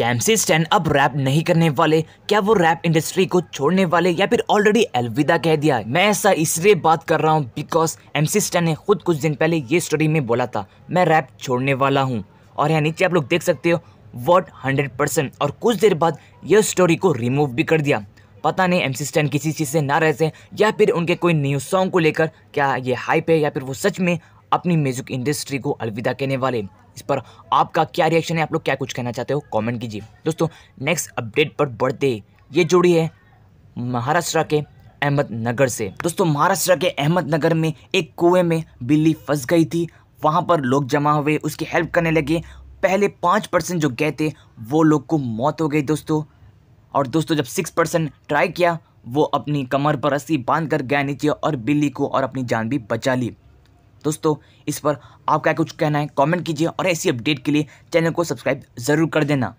stand अब rap नहीं करने वाले क्या वो रैप इंडस्ट्री को छोड़ने वाले या फिर ऑलरेडी अलविदा कह दिया है मैं ऐसा इसलिए बात कर रहा हूँ बिकॉज एमसी स्टैन ने खुद कुछ दिन पहले ये स्टोरी में बोला था मैं रैप छोड़ने वाला हूँ और यहाँ नीचे आप लोग देख सकते हो वर्ड हंड्रेड परसेंट और कुछ देर बाद यह स्टोरी को रिमूव भी कर दिया पता नहीं एम स्टैन किसी चीज़ से ना रहते या फिर उनके कोई न्यू सॉन्ग को लेकर क्या ये हाइप है या फिर वो सच में अपनी म्यूज़िक इंडस्ट्री को अलविदा कहने वाले इस पर आपका क्या रिएक्शन है आप लोग क्या कुछ कहना चाहते हो कॉमेंट कीजिए दोस्तों नेक्स्ट अपडेट पर बढ़ते ये जोड़ी है महाराष्ट्र के अहमदनगर से दोस्तों महाराष्ट्र के अहमदनगर में एक कुएं में बिल्ली फंस गई थी वहाँ पर लोग जमा हुए उसकी हेल्प करने लगे पहले पाँच परसेंट जो गए थे वो लोग को मौत हो गई दोस्तों और दोस्तों जब सिक्स परसेंट ट्राई किया वो अपनी कमर पर रस्सी बांध कर गया नीचे और बिल्ली को और अपनी जान भी बचा ली दोस्तों इस पर आपका कुछ कहना है कमेंट कीजिए और ऐसी अपडेट के लिए चैनल को सब्सक्राइब ज़रूर कर देना